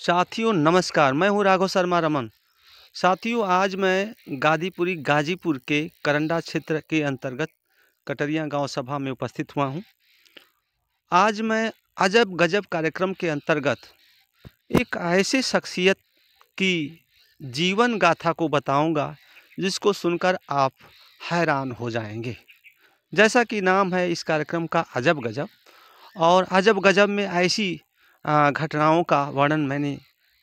साथियों नमस्कार मैं हूं राघव शर्मा रमन साथियों आज मैं गादीपुरी गाजीपुर के करंडा क्षेत्र के अंतर्गत कटरिया गांव सभा में उपस्थित हुआ हूं आज मैं अजब गजब कार्यक्रम के अंतर्गत एक ऐसे शख्सियत की जीवन गाथा को बताऊंगा जिसको सुनकर आप हैरान हो जाएंगे जैसा कि नाम है इस कार्यक्रम का अजब गजब और अजब गजब में ऐसी घटनाओं का वर्णन मैंने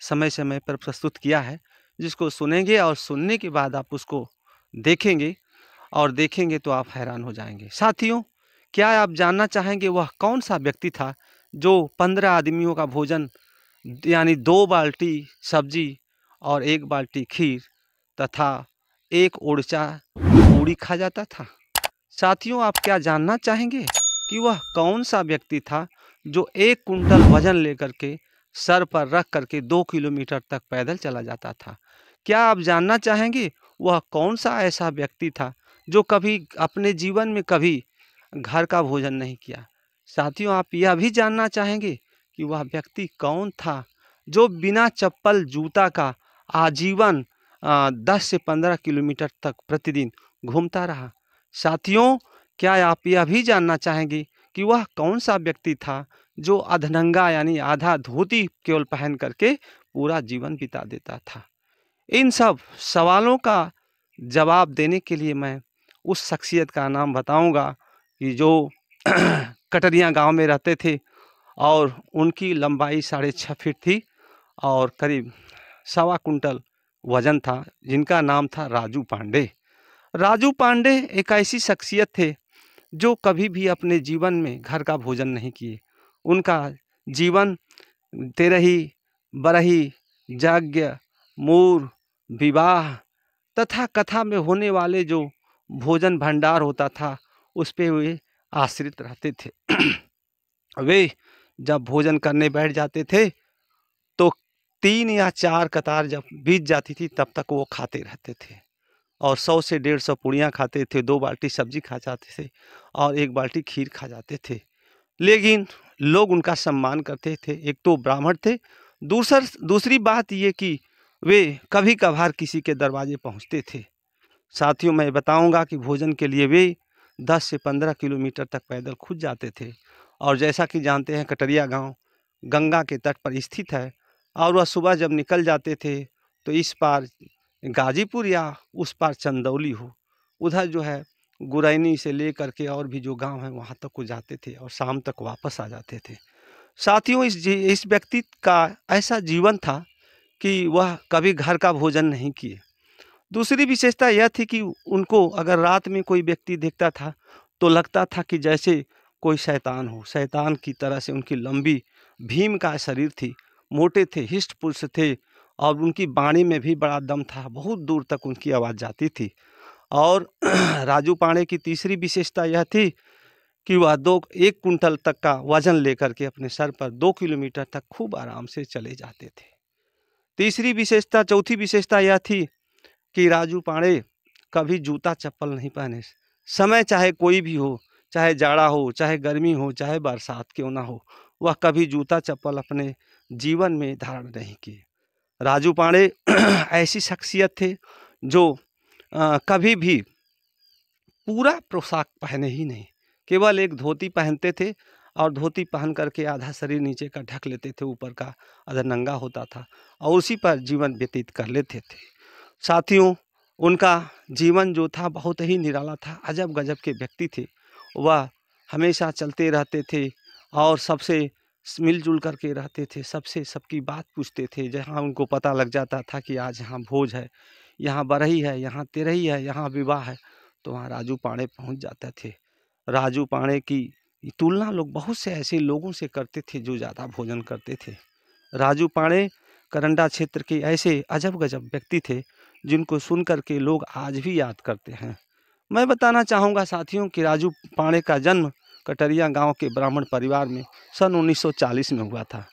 समय समय पर प्रस्तुत किया है जिसको सुनेंगे और सुनने के बाद आप उसको देखेंगे और देखेंगे तो आप हैरान हो जाएंगे साथियों क्या आप जानना चाहेंगे वह कौन सा व्यक्ति था जो पंद्रह आदमियों का भोजन यानी दो बाल्टी सब्जी और एक बाल्टी खीर तथा एक ओड़चा पूड़ी खा जाता था साथियों आप क्या जानना चाहेंगे कि वह कौन सा व्यक्ति था जो एक कुंटल वजन लेकर के सर पर रख करके दो किलोमीटर तक पैदल चला जाता था क्या आप जानना चाहेंगे वह कौन सा ऐसा व्यक्ति था जो कभी अपने जीवन में कभी घर का भोजन नहीं किया साथियों आप यह भी जानना चाहेंगे कि वह व्यक्ति कौन था जो बिना चप्पल जूता का आजीवन दस से पंद्रह किलोमीटर तक प्रतिदिन घूमता रहा साथियों क्या आप यह भी जानना चाहेंगे कि वह कौन सा व्यक्ति था जो अधनंगा यानी आधा धोती केवल पहन करके पूरा जीवन बिता देता था इन सब सवालों का जवाब देने के लिए मैं उस शख्सियत का नाम बताऊंगा कि जो कटरिया गांव में रहते थे और उनकी लंबाई साढ़े छः फीट थी और करीब सवा कुंटल वज़न था जिनका नाम था राजू पांडे राजू पांडे एक ऐसी शख्सियत थे जो कभी भी अपने जीवन में घर का भोजन नहीं किए उनका जीवन तेरही बरही जाग्ञ मूर विवाह तथा कथा में होने वाले जो भोजन भंडार होता था उस पर वे आश्रित रहते थे वे जब भोजन करने बैठ जाते थे तो तीन या चार कतार जब बीत जाती थी तब तक वो खाते रहते थे और सौ से डेढ़ सौ पूड़ियाँ खाते थे दो बाल्टी सब्जी खा जाते थे और एक बाल्टी खीर खा जाते थे लेकिन लोग उनका सम्मान करते थे एक तो ब्राह्मण थे दूसर दूसरी बात ये कि वे कभी कभार किसी के दरवाजे पहुँचते थे साथियों मैं बताऊँगा कि भोजन के लिए वे दस से पंद्रह किलोमीटर तक पैदल खुद जाते थे और जैसा कि जानते हैं कटरिया गांव गंगा के तट पर स्थित है और वह सुबह जब निकल जाते थे तो इस पार गाजीपुर या उस पार चंदौली हो उधर जो है गुरैनी से ले करके और भी जो गांव है वहाँ तक को जाते थे और शाम तक वापस आ जाते थे साथियों इस इस व्यक्ति का ऐसा जीवन था कि वह कभी घर का भोजन नहीं किए दूसरी विशेषता यह थी कि उनको अगर रात में कोई व्यक्ति देखता था तो लगता था कि जैसे कोई शैतान हो शैतान की तरह से उनकी लंबी भीम का शरीर थी मोटे थे हिष्ट पुरुष थे और उनकी वाणी में भी बड़ा दम था बहुत दूर तक उनकी आवाज़ जाती थी और राजू पांडे की तीसरी विशेषता यह थी कि वह दो एक कुंटल तक का वजन लेकर के अपने सर पर दो किलोमीटर तक खूब आराम से चले जाते थे तीसरी विशेषता चौथी विशेषता यह थी कि राजू पांडे कभी जूता चप्पल नहीं पहने समय चाहे कोई भी हो चाहे जाड़ा हो चाहे गर्मी हो चाहे बरसात क्यों ना हो वह कभी जूता चप्पल अपने जीवन में धारण नहीं किए राजू पांडे ऐसी शख्सियत थे जो आ, कभी भी पूरा पोशाक पहने ही नहीं केवल एक धोती पहनते थे और धोती पहन करके आधा शरीर नीचे का ढक लेते थे ऊपर का आधा नंगा होता था और उसी पर जीवन व्यतीत कर लेते थे साथियों उनका जीवन जो था बहुत ही निराला था अजब गजब के व्यक्ति थे वह हमेशा चलते रहते थे और सबसे मिलजुल करके रहते थे सबसे सबकी बात पूछते थे जहाँ उनको पता लग जाता था कि आज यहाँ भोज है यहाँ बरही है यहाँ तेरही है यहाँ विवाह है तो वहाँ राजू पाणे पहुँच जाते थे राजू पाणे की तुलना लोग बहुत से ऐसे लोगों से करते थे जो ज़्यादा भोजन करते थे राजू पाणे करंडा क्षेत्र के ऐसे अजब गजब व्यक्ति थे जिनको सुन कर के लोग आज भी याद करते हैं मैं बताना चाहूँगा साथियों कि राजू पाणे का जन्म कटरिया गांव के ब्राह्मण परिवार में सन 1940 में हुआ था